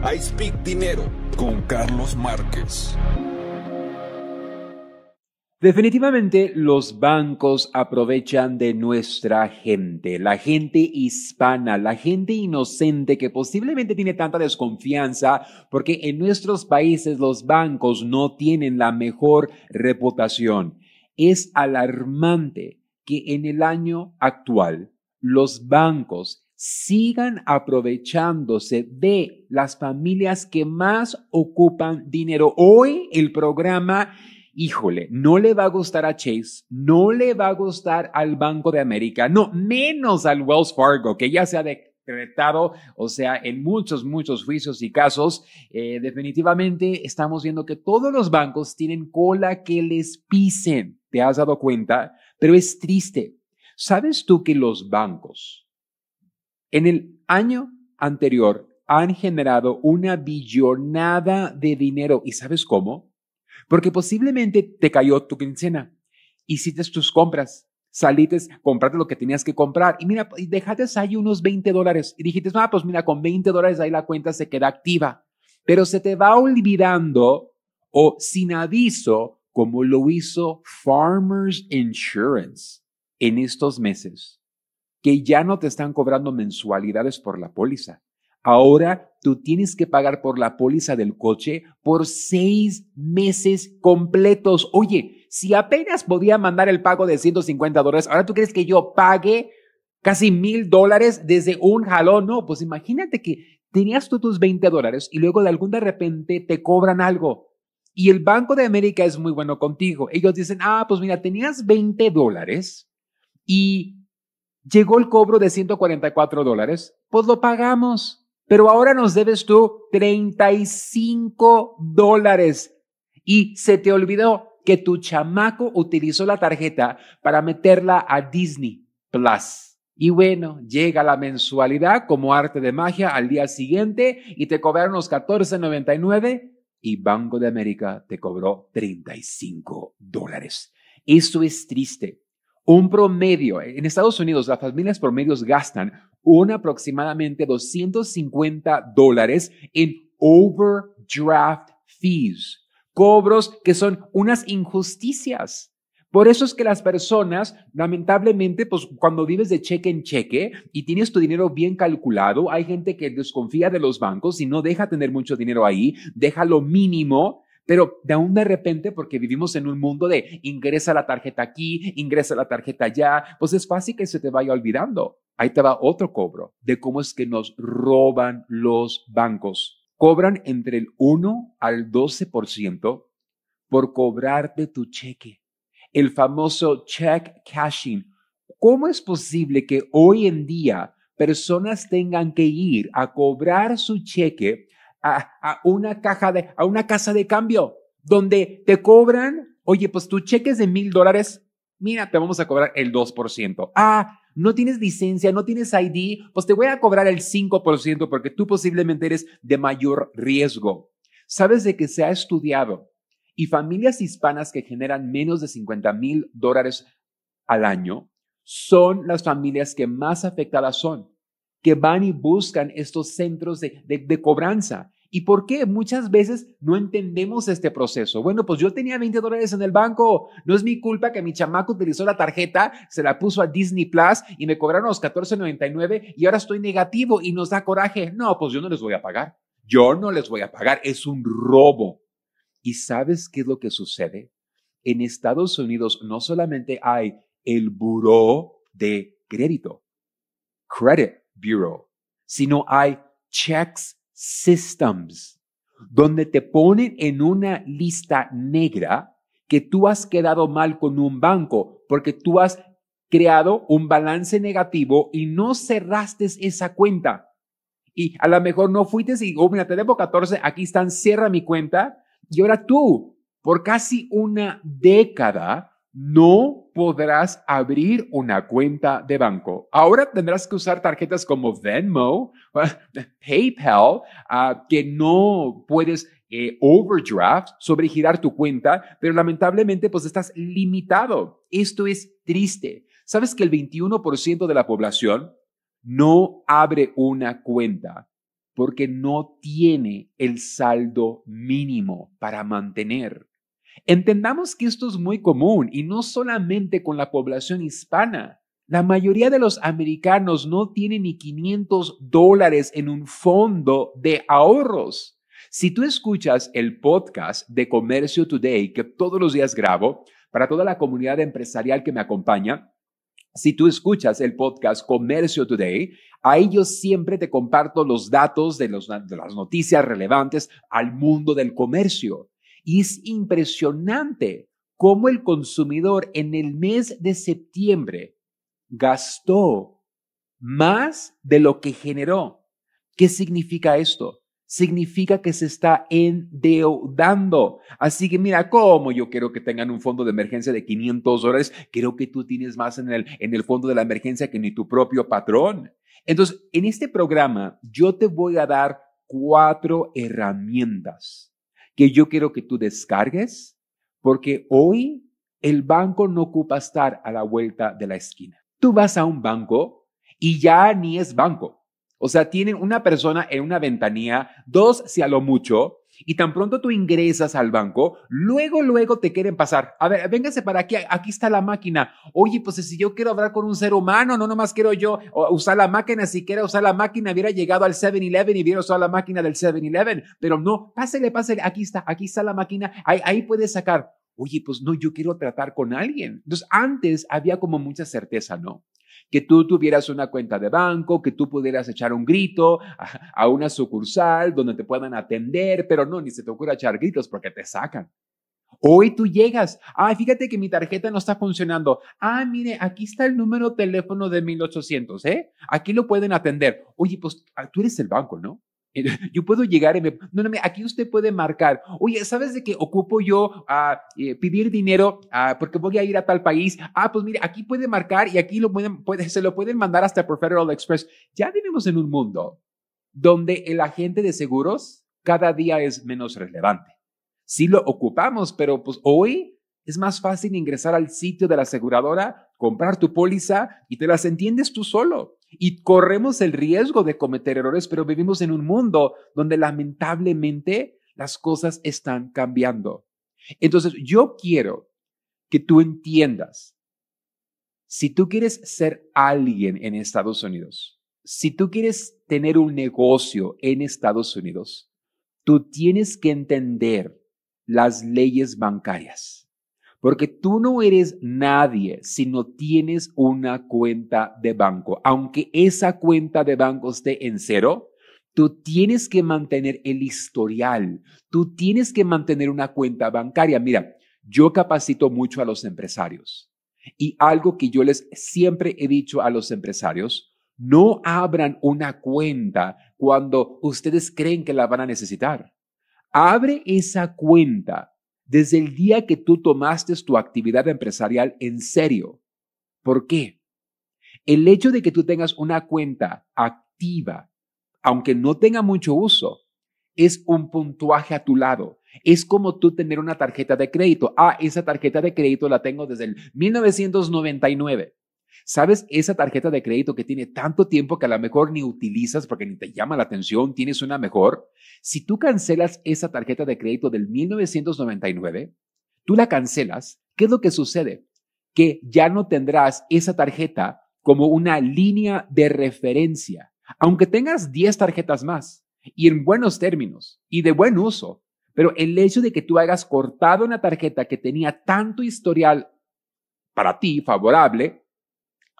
I Speak Dinero con Carlos Márquez. Definitivamente los bancos aprovechan de nuestra gente, la gente hispana, la gente inocente que posiblemente tiene tanta desconfianza porque en nuestros países los bancos no tienen la mejor reputación. Es alarmante que en el año actual los bancos sigan aprovechándose de las familias que más ocupan dinero. Hoy el programa, híjole, no le va a gustar a Chase, no le va a gustar al Banco de América, no, menos al Wells Fargo, que ya se ha decretado, o sea, en muchos, muchos juicios y casos, eh, definitivamente estamos viendo que todos los bancos tienen cola que les pisen, ¿te has dado cuenta? Pero es triste. ¿Sabes tú que los bancos, en el año anterior han generado una billonada de dinero. ¿Y sabes cómo? Porque posiblemente te cayó tu quincena, hiciste tus compras, salites, compraste lo que tenías que comprar y mira, dejaste ahí unos 20 dólares y dijiste, ah, pues mira, con 20 dólares ahí la cuenta se queda activa, pero se te va olvidando o sin aviso como lo hizo Farmers Insurance en estos meses ya no te están cobrando mensualidades por la póliza. Ahora tú tienes que pagar por la póliza del coche por seis meses completos. Oye, si apenas podía mandar el pago de 150 dólares, ahora tú crees que yo pague casi mil dólares desde un jalón. No, pues imagínate que tenías tú tus 20 dólares y luego de algún de repente te cobran algo. Y el Banco de América es muy bueno contigo. Ellos dicen, ah, pues mira, tenías 20 dólares y llegó el cobro de 144 dólares, pues lo pagamos. Pero ahora nos debes tú 35 dólares. Y se te olvidó que tu chamaco utilizó la tarjeta para meterla a Disney Plus. Y bueno, llega la mensualidad como arte de magia al día siguiente y te cobraron los 14.99 y Banco de América te cobró 35 dólares. Eso es triste un promedio, en Estados Unidos las familias promedios gastan un aproximadamente 250 dólares en overdraft fees, cobros que son unas injusticias. Por eso es que las personas, lamentablemente, pues cuando vives de cheque en cheque y tienes tu dinero bien calculado, hay gente que desconfía de los bancos y no deja tener mucho dinero ahí, deja lo mínimo pero de aún de repente, porque vivimos en un mundo de ingresa la tarjeta aquí, ingresa la tarjeta allá, pues es fácil que se te vaya olvidando. Ahí te va otro cobro de cómo es que nos roban los bancos. Cobran entre el 1 al 12% por cobrarte tu cheque. El famoso check cashing. ¿Cómo es posible que hoy en día personas tengan que ir a cobrar su cheque a, una caja de, a una casa de cambio, donde te cobran, oye, pues tu cheque es de mil dólares, mira, te vamos a cobrar el 2%. Ah, no tienes licencia, no tienes ID, pues te voy a cobrar el 5% porque tú posiblemente eres de mayor riesgo. Sabes de que se ha estudiado y familias hispanas que generan menos de 50 mil dólares al año son las familias que más afectadas son que van y buscan estos centros de, cobranza. ¿Y por qué muchas veces no entendemos este proceso? Bueno, pues yo tenía 20 dólares en el banco. No es mi culpa que mi chamaco utilizó la tarjeta, se la puso a Disney Plus y me cobraron los 14.99 y ahora estoy negativo y nos da coraje. No, pues yo no les voy a pagar. Yo no les voy a pagar. Es un robo. ¿Y sabes qué es lo que sucede? En Estados Unidos no solamente hay el buró de crédito, credit, Bureau, sino hay checks systems, donde te ponen en una lista negra que tú has quedado mal con un banco porque tú has creado un balance negativo y no cerraste esa cuenta. Y a lo mejor no fuiste y, oh, mira, te debo 14, aquí están, cierra mi cuenta. Y ahora tú, por casi una década, no podrás abrir una cuenta de banco. Ahora tendrás que usar tarjetas como Venmo, PayPal, ah, que no puedes overdraft, eh, overdraft, sobregirar tu cuenta, pero lamentablemente pues estás limitado. Esto es triste. ¿Sabes que el 21% de la población no abre una cuenta porque no tiene el saldo mínimo para mantener? Entendamos que esto es muy común y no solamente con la población hispana. La mayoría de los americanos no tienen ni 500 dólares en un fondo de ahorros. Si tú escuchas el podcast de Comercio Today que todos los días grabo para toda la comunidad empresarial que me acompaña, si tú escuchas el podcast Comercio Today, ahí yo siempre te comparto los datos de, de las noticias relevantes al mundo del comercio. Y es impresionante cómo el consumidor en el mes de septiembre gastó más de lo que generó. ¿Qué significa esto? Significa que se está endeudando. Así que mira, ¿cómo yo quiero que tengan un fondo de emergencia de 500 dólares? Creo que tú tienes más en el, en el fondo de la emergencia que ni tu propio patrón. Entonces, en este programa yo te voy a dar cuatro herramientas que yo quiero que tú descargues porque hoy el banco no ocupa estar a la vuelta de la esquina. Tú vas a un banco y ya ni es banco. O sea, tienen una persona en una ventanilla, dos si a lo mucho, y tan pronto tú ingresas al banco, luego, luego te quieren pasar. A ver, véngase para aquí, aquí está la máquina. Oye, pues si yo quiero hablar con un ser humano, no nomás quiero yo usar la máquina, si quiera usar la máquina, hubiera llegado al 7-Eleven y hubiera usado la máquina del 7-Eleven, pero no, pásele, pásele, aquí está, aquí está la máquina, ahí, ahí puedes sacar. Oye, pues no, yo quiero tratar con alguien. Entonces, antes había como mucha certeza, ¿no? que tú tuvieras una cuenta de banco, que tú pudieras echar un grito a, una sucursal donde te puedan atender, pero no, ni se te ocurra echar gritos porque te sacan. Hoy tú llegas, ah, fíjate que mi tarjeta no está funcionando. Ah, mire, aquí está el número de teléfono de 1800, ¿eh? Aquí lo pueden atender. Oye, pues ah, tú eres el banco, ¿no? Yo puedo llegar y me, no, no, aquí usted puede marcar, oye, ¿sabes de qué ocupo yo a ah, eh, pedir dinero ah, porque voy a ir a tal país? Ah, pues mire, aquí puede marcar y aquí lo pueden, se lo pueden mandar hasta por Federal Express. Ya vivimos en un mundo donde el agente de seguros cada día es menos relevante. Sí lo ocupamos, pero pues hoy es más fácil ingresar al sitio de la aseguradora, comprar tu póliza y te las entiendes tú solo y corremos el riesgo de cometer errores, pero vivimos en un mundo donde lamentablemente las cosas están cambiando. Entonces, yo quiero que tú entiendas, si tú quieres ser alguien en Estados Unidos, si tú quieres tener un negocio en Estados Unidos, tú tienes que entender las leyes bancarias porque tú no eres nadie si no tienes una cuenta de banco. Aunque esa cuenta de banco esté en cero, tú tienes que mantener el historial. Tú tienes que mantener una cuenta bancaria. Mira, yo capacito mucho a los empresarios. Y algo que yo les siempre he dicho a los empresarios, no abran una cuenta cuando ustedes creen que la van a necesitar. Abre esa cuenta desde el día que tú tomaste tu actividad empresarial en serio. ¿Por qué? El hecho de que tú tengas una cuenta activa, aunque no tenga mucho uso, es un puntuaje a tu lado. Es como tú tener una tarjeta de crédito. Ah, esa tarjeta de crédito la tengo desde el 1999. ¿Sabes? Esa tarjeta de crédito que tiene tanto tiempo que a lo mejor ni utilizas porque ni te llama la atención, tienes una mejor. Si tú cancelas esa tarjeta de crédito del 1999, tú la cancelas, ¿qué es lo que sucede? Que ya no tendrás esa tarjeta como una línea de referencia, aunque tengas 10 tarjetas más y en buenos términos y de buen uso. Pero el hecho de que tú hayas cortado una tarjeta que tenía tanto historial para ti favorable,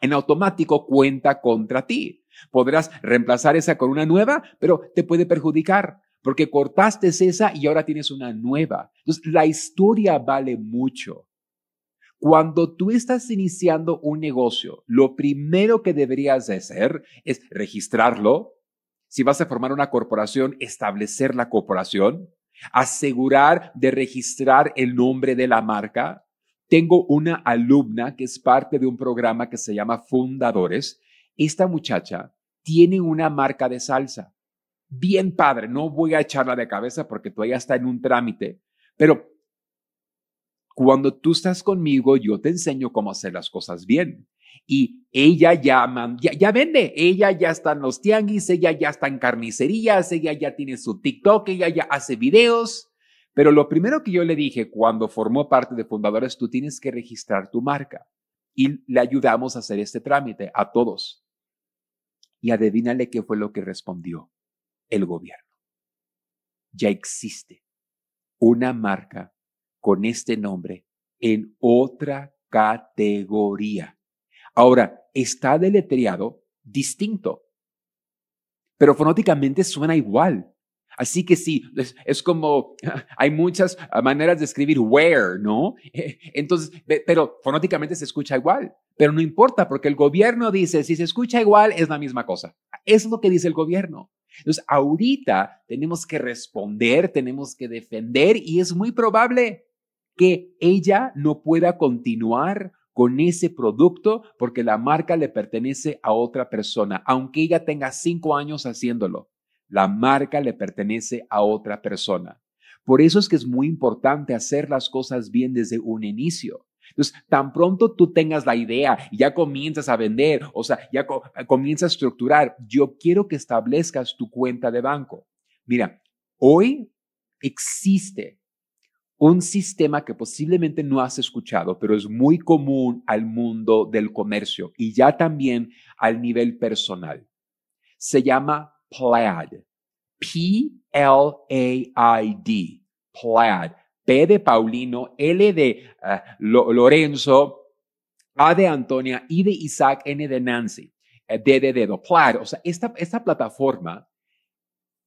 en automático cuenta contra ti. Podrás reemplazar esa con una nueva, pero te puede perjudicar porque cortaste esa y ahora tienes una nueva. Entonces, la historia vale mucho. Cuando tú estás iniciando un negocio, lo primero que deberías hacer es registrarlo. Si vas a formar una corporación, establecer la corporación, asegurar de registrar el nombre de la marca, tengo una alumna que es parte de un programa que se llama Fundadores. Esta muchacha tiene una marca de salsa. Bien padre, no voy a echarla de cabeza porque todavía está en un trámite, pero cuando tú estás conmigo, yo te enseño cómo hacer las cosas bien. Y ella ya, ya, vende, ella ya está en los tianguis, ella ya está en carnicerías, ella ya tiene su TikTok, ella ya hace videos. Pero lo primero que yo le dije cuando formó parte de Fundadores, tú tienes que registrar tu marca. Y le ayudamos a hacer este trámite a todos. Y adivínale qué fue lo que respondió el gobierno. Ya existe una marca con este nombre en otra categoría. Ahora, está deletreado distinto, pero fonóticamente suena igual. Así que sí, es, como, hay muchas ah, maneras de escribir where, ¿no? Entonces, pero fonéticamente se escucha igual, pero no importa porque el gobierno dice, si se escucha igual, es la misma cosa. Es lo que dice el gobierno. Entonces, ahorita tenemos que responder, tenemos que defender y es muy probable que ella no pueda continuar con ese producto porque la marca le pertenece a otra persona, aunque ella tenga cinco años haciéndolo. La marca le pertenece a otra persona. Por eso es que es muy importante hacer las cosas bien desde un inicio. Entonces, tan pronto tú tengas la idea y ya comienzas a vender, o sea, ya eh, comienzas a estructurar, yo quiero que establezcas tu cuenta de banco. Mira, hoy existe un sistema que posiblemente no has escuchado, pero es muy común al mundo del comercio y ya también al nivel personal. Se llama plaid. P-L-A-I-D. Plaid. P de Paulino, L de eh, Lorenzo, A de Antonia, I de Isaac, N de Nancy, eh, D de dedo. Plaid. O sea, esta, esta plataforma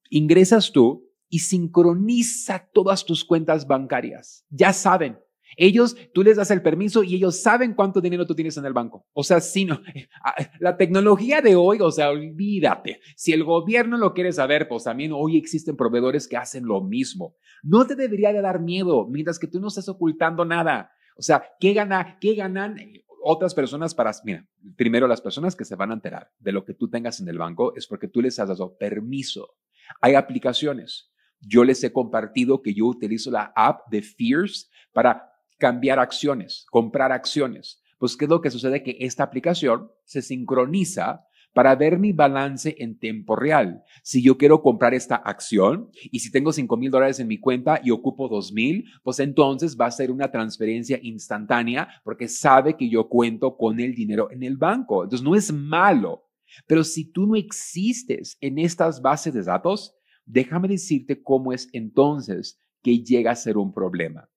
ingresas tú y sincroniza todas tus cuentas bancarias. Ya saben, ellos, tú les das el permiso y ellos saben cuánto dinero tú tienes en el banco. O sea, si no, ah, la tecnología de hoy, o sea, olvídate. Si el gobierno lo quiere saber, pues también hoy existen proveedores que hacen lo mismo. No te debería de dar miedo mientras que tú no estás ocultando nada. O sea, ¿qué, gana, qué ganan otras personas para, mira, primero las personas que se van a enterar de lo que tú tengas en el banco es porque tú les has dado permiso. Hay aplicaciones. Yo les he compartido que yo utilizo la app de Fears para cambiar acciones, comprar acciones. Pues, ¿qué es lo que sucede? Que esta aplicación se sincroniza para ver mi balance en tiempo real. Si yo quiero comprar esta acción y si tengo 5 mil dólares en mi cuenta y ocupo 2 mil, pues entonces va a ser una transferencia instantánea porque sabe que yo cuento con el dinero en el banco. Entonces no es malo. Pero si tú no existes en estas bases de datos, déjame decirte cómo es entonces que llega a ser un problema.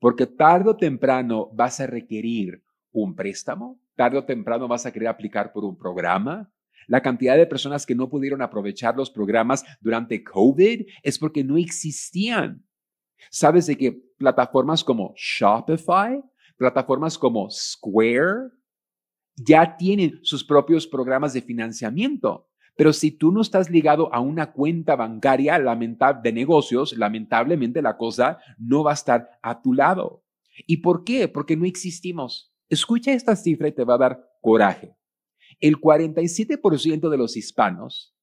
Porque tarde o temprano vas a requerir un préstamo, tarde o temprano vas a querer aplicar por un programa. La cantidad de personas que no pudieron aprovechar los programas durante COVID es porque no existían. Sabes de que plataformas como Shopify, plataformas como Square, ya tienen sus propios programas de financiamiento. Pero si tú no estás ligado a una cuenta bancaria de negocios, lamentablemente la cosa no va a estar a tu lado. ¿Y por qué? Porque no existimos. Escucha esta cifra y te va a dar coraje. El 47% de los hispanos,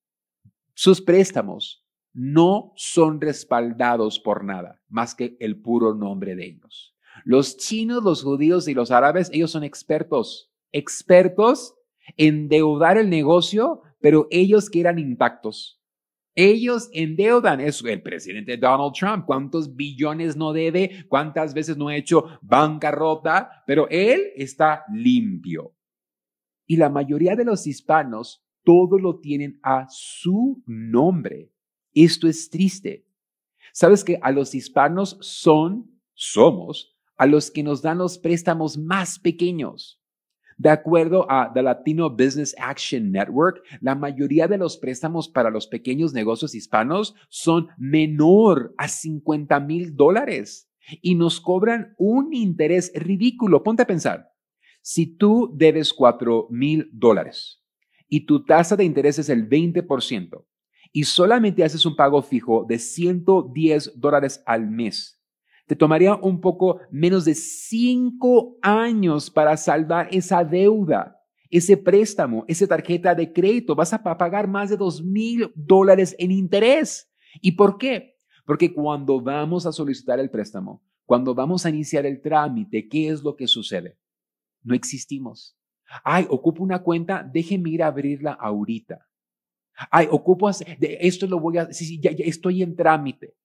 sus préstamos no son respaldados por nada más que el puro nombre de ellos. Los chinos, los judíos y los árabes, ellos son expertos, expertos en deudar el negocio pero ellos quedan impactos. Ellos endeudan, es el presidente Donald Trump, cuántos billones no debe, cuántas veces no ha hecho bancarrota, pero él está limpio. Y la mayoría de los hispanos, todo lo tienen a su nombre. Esto es triste. Sabes que a los hispanos son, somos, a los que nos dan los préstamos más pequeños. De acuerdo a The Latino Business Action Network, la mayoría de los préstamos para los pequeños negocios hispanos son menor a 50 mil dólares y nos cobran un interés ridículo. Ponte a pensar, si tú debes $4,000 mil dólares y tu tasa de interés es el 20% y solamente haces un pago fijo de 110 dólares al mes, te tomaría un poco menos de cinco años para salvar esa deuda, ese préstamo, esa tarjeta de crédito. Vas a pagar más de dos mil dólares en interés. ¿Y por qué? Porque cuando vamos a solicitar el préstamo, cuando vamos a iniciar el trámite, ¿qué es lo que sucede? No existimos. Ay, ocupo una cuenta, déjeme ir a abrirla ahorita. Ay, ocupo, esto lo voy a, sí, sí, ya estoy en trámite.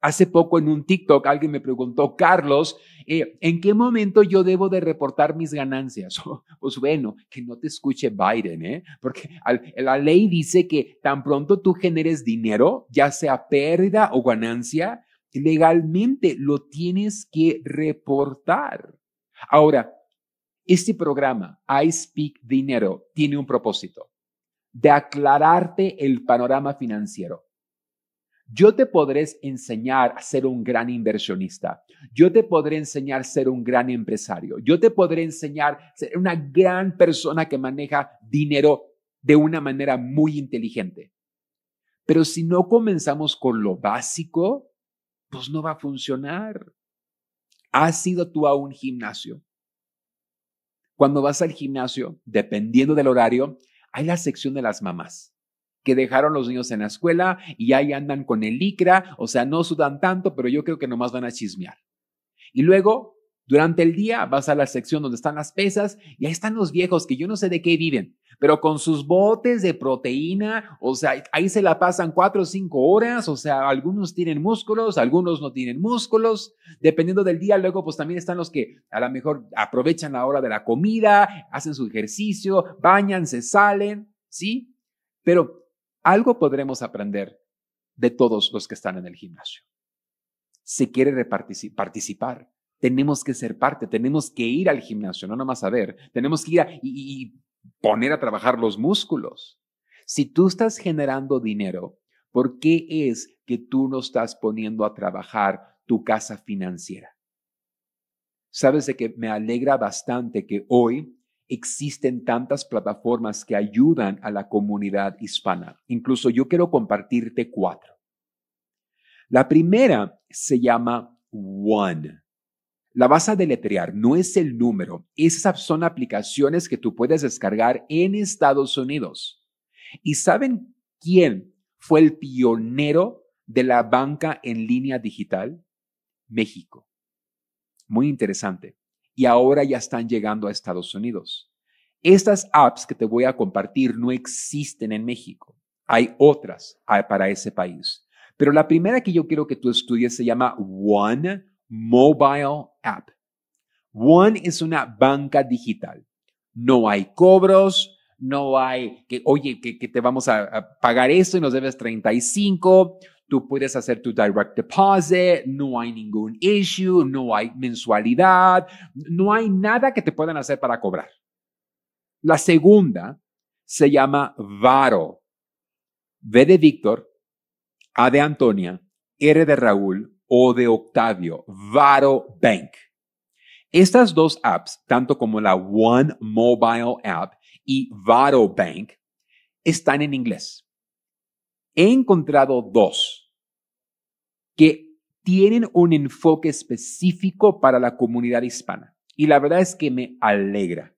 Hace poco en un TikTok alguien me preguntó, Carlos, eh, ¿en qué momento yo debo de reportar mis ganancias? pues bueno, que no te escuche Biden, ¿eh? Porque la ley dice que tan pronto tú generes dinero, ya sea pérdida o ganancia, legalmente lo tienes que reportar. Ahora, este programa, I Speak Dinero, tiene un propósito, de aclararte el panorama financiero yo te podré enseñar a ser un gran inversionista. Yo te podré enseñar a ser un gran empresario. Yo te podré enseñar a ser una gran persona que maneja dinero de una manera muy inteligente. Pero si no comenzamos con lo básico, pues no va a funcionar. ¿Has ido tú a un gimnasio? Cuando vas al gimnasio, dependiendo del horario, hay la sección de las mamás que dejaron los niños en la escuela y ahí andan con el licra, o sea, no sudan tanto, pero yo creo que nomás van a chismear. Y luego, durante el día, vas a la sección donde están las pesas y ahí están los viejos que yo no sé de qué viven, pero con sus botes de proteína, o sea, ahí se la pasan cuatro o cinco horas, o sea, algunos tienen músculos, algunos no tienen músculos, dependiendo del día, luego pues también están los que a lo mejor aprovechan la hora de la comida, hacen su ejercicio, bañan, se salen, ¿sí? Pero algo podremos aprender de todos los que están en el gimnasio. Si quiere participar. Tenemos que ser parte, tenemos que ir al gimnasio, no nomás a ver, tenemos que ir y, y poner a trabajar los músculos. Si tú estás generando dinero, ¿por qué es que tú no estás poniendo a trabajar tu casa financiera? Sabes de que me alegra bastante que hoy existen tantas plataformas que ayudan a la comunidad hispana. Incluso yo quiero compartirte cuatro. La primera se llama One. La vas a deletrear, no es el número. Esas son aplicaciones que tú puedes descargar en Estados Unidos. ¿Y saben quién fue el pionero de la banca en línea digital? México. Muy interesante y ahora ya están llegando a Estados Unidos. Estas apps que te voy a compartir no existen en México. Hay otras para ese país. Pero la primera que yo quiero que tú estudies se llama One Mobile App. One es una banca digital. No hay cobros, no hay que, oye, que, te vamos a, pagar eso y nos debes 35, Tú puedes hacer tu direct deposit, no hay ningún issue, no hay mensualidad, no hay nada que te puedan hacer para cobrar. La segunda se llama Varo. V de Víctor, A de Antonia, R de Raúl o de Octavio, Varo Bank. Estas dos apps, tanto como la One Mobile App y Varo Bank, están en inglés. He encontrado dos que tienen un enfoque específico para la comunidad hispana. Y la verdad es que me alegra.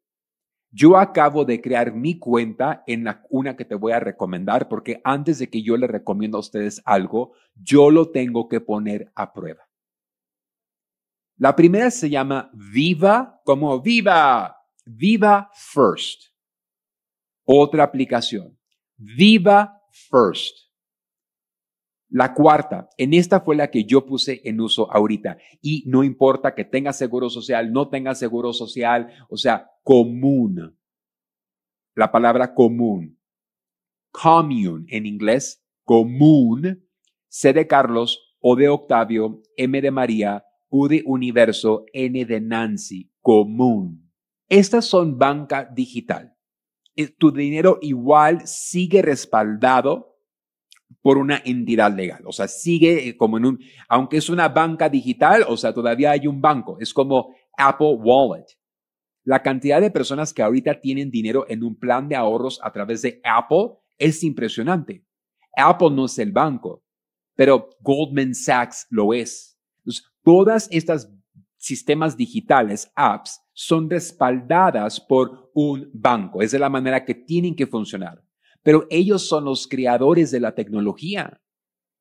Yo acabo de crear mi cuenta en la, una que te voy a recomendar porque antes de que yo le recomiendo a ustedes algo, yo lo tengo que poner a prueba. La primera se llama Viva como Viva, Viva First. Otra aplicación, Viva First. La cuarta, en esta fue la que yo puse en uso ahorita. Y no importa que tenga seguro social, no tenga seguro social, o sea, común. La palabra común. Commune en inglés, común. C de Carlos, O de Octavio, M de María, U de Universo, N de Nancy, común. Estas son banca digital. Eh, tu dinero igual sigue respaldado por una entidad legal. O sea, sigue eh, como en un, aunque es una banca digital, o sea, todavía hay un banco. Es como Apple Wallet. La cantidad de personas que ahorita tienen dinero en un plan de ahorros a través de Apple es impresionante. Apple no es el banco, pero Goldman Sachs lo es. todas estas sistemas digitales, apps, son respaldadas por un banco. Es de la manera que tienen que funcionar pero ellos son los creadores de la tecnología.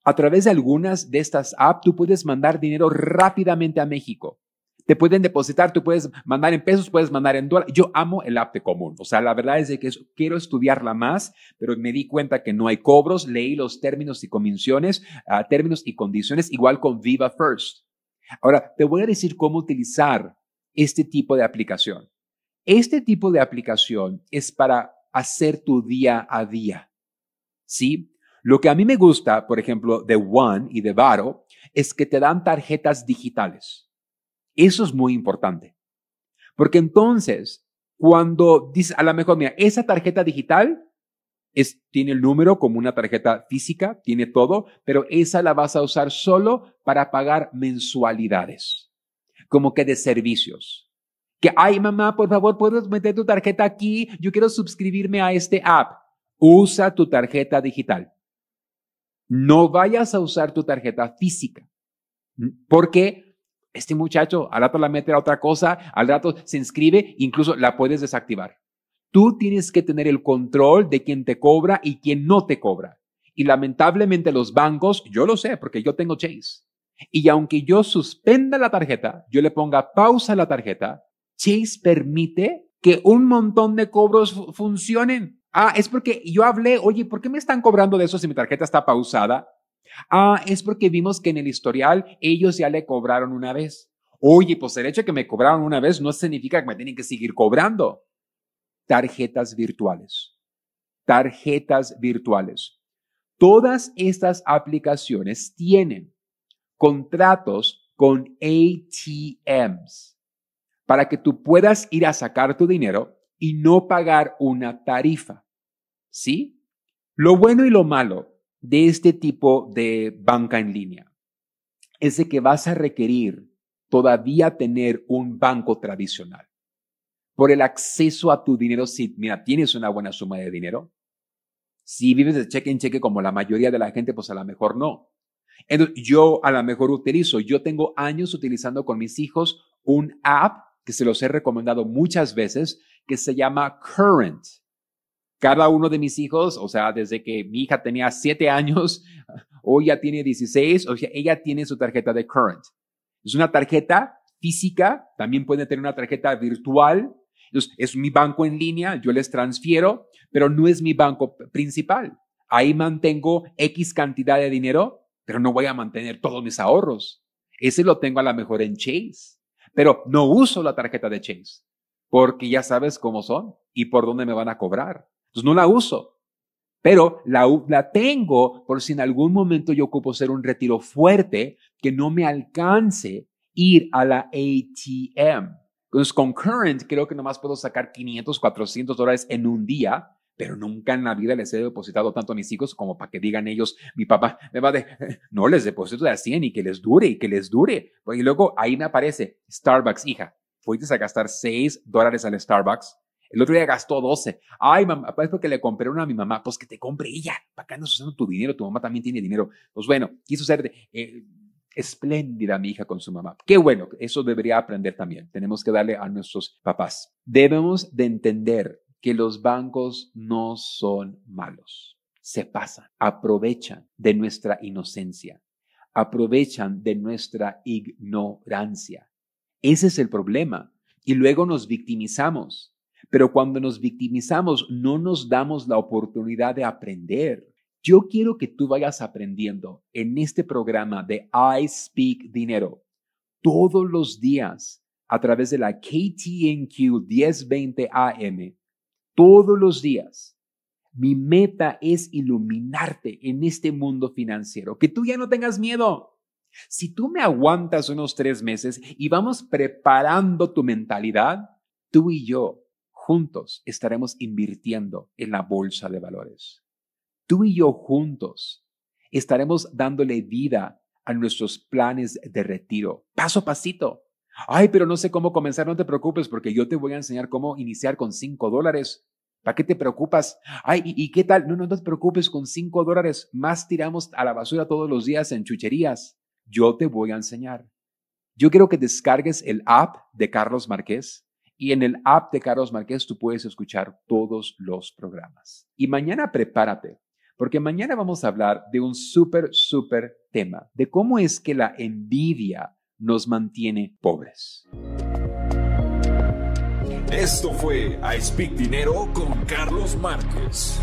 A través de algunas de estas apps, tú puedes mandar dinero rápidamente a México. Te pueden depositar, tú puedes mandar en pesos, puedes mandar en dólares. Yo amo el app de común. O sea, la verdad es que quiero estudiarla más, pero me di cuenta que no hay cobros. Leí los términos y condiciones, ah, términos y condiciones, igual con Viva First. Ahora, te voy a decir cómo utilizar este tipo de aplicación. Este tipo de aplicación es para hacer tu día a día. ¿Sí? Lo que a mí me gusta, por ejemplo, de One y de Varo, es que te dan tarjetas digitales. Eso es muy importante. Porque entonces, cuando dice a lo mejor, mira, esa tarjeta digital es, tiene el número como una tarjeta física, tiene todo, pero esa la vas a usar solo para pagar mensualidades, como que de servicios que, ay mamá, por favor, puedes meter tu tarjeta aquí, yo quiero suscribirme a este app. Usa tu tarjeta digital. No vayas a usar tu tarjeta física, porque este muchacho al rato la mete a otra cosa, al rato se inscribe, incluso la puedes desactivar. Tú tienes que tener el control de quién te cobra y quién no te cobra. Y lamentablemente los bancos, yo lo sé porque yo tengo Chase. Y aunque yo suspenda la tarjeta, yo le ponga pausa a la tarjeta, Chase permite que un montón de cobros funcionen. Ah, es porque yo hablé, oye, ¿por qué me están cobrando de eso si mi tarjeta está pausada? Ah, es porque vimos que en el historial ellos ya le cobraron una vez. Oye, pues el hecho de que me cobraron una vez no significa que me tienen que seguir cobrando. Tarjetas virtuales. Tarjetas virtuales. Todas estas aplicaciones tienen contratos con ATMs para que tú puedas ir a sacar tu dinero y no pagar una tarifa. ¿Sí? Lo bueno y lo malo de este tipo de banca en línea es de que vas a requerir todavía tener un banco tradicional por el acceso a tu dinero si, mira, tienes una buena suma de dinero. Si vives de cheque en cheque como la mayoría de la gente, pues a lo mejor no. yo a lo mejor utilizo, yo tengo años utilizando con mis hijos un app que se los he recomendado muchas veces, que se llama Current. Cada uno de mis hijos, o sea, desde que mi hija tenía 7 años, hoy ya tiene 16, o sea, ella tiene su tarjeta de Current. Es una tarjeta física, también puede tener una tarjeta virtual. es mi banco en línea, yo les transfiero, pero no es mi banco principal. Ahí mantengo X cantidad de dinero, pero no voy a mantener todos mis ahorros. Ese lo tengo a lo mejor en Chase pero no uso la tarjeta de Chase porque ya sabes cómo son y por dónde me van a cobrar. Entonces no la uso, pero la, tengo por si en algún momento yo ocupo ser un retiro fuerte que no me alcance ir a la ATM. Entonces, con Current creo que nomás puedo sacar 500, 400 dólares en un día pero nunca en la vida les he depositado tanto a mis hijos como para que digan ellos, mi papá me va de, no les deposito de 100 y que les dure y que les dure. Pues, y luego ahí me aparece Starbucks, hija, fuiste a gastar 6 dólares al Starbucks. El otro día gastó 12. Ay, mamá, es pues, porque le compré una a mi mamá. Pues que te compre ella. ¿Para no andas usando tu dinero? Tu mamá también tiene dinero. Pues bueno, quiso ser eh, espléndida mi hija con su mamá. Qué bueno, eso debería aprender también. Tenemos que darle a nuestros papás. Debemos de entender que los bancos no son malos. Se pasan, aprovechan de nuestra inocencia, aprovechan de nuestra ignorancia. Ese es el problema. Y luego nos victimizamos. Pero cuando nos victimizamos no nos damos la oportunidad de aprender. Yo quiero que tú vayas aprendiendo en este programa de I Speak Dinero todos los días a través de la KTNQ 1020 AM todos los días. Mi meta es iluminarte en este mundo financiero, que tú ya no tengas miedo. Si tú me aguantas unos tres meses y vamos preparando tu mentalidad, tú y yo juntos estaremos invirtiendo en la bolsa de valores. Tú y yo juntos estaremos dándole vida a nuestros planes de retiro, paso a pasito, Ay, pero no sé cómo comenzar, no te preocupes porque yo te voy a enseñar cómo iniciar con cinco dólares. ¿Para qué te preocupas? Ay, ¿y, qué tal? No, no, te preocupes, con cinco dólares más tiramos a la basura todos los días en chucherías. Yo te voy a enseñar. Yo quiero que descargues el app de Carlos Marqués y en el app de Carlos Marqués tú puedes escuchar todos los programas. Y mañana prepárate, porque mañana vamos a hablar de un súper, súper tema, de cómo es que la envidia nos mantiene pobres. Esto fue a Speak Dinero con Carlos Márquez.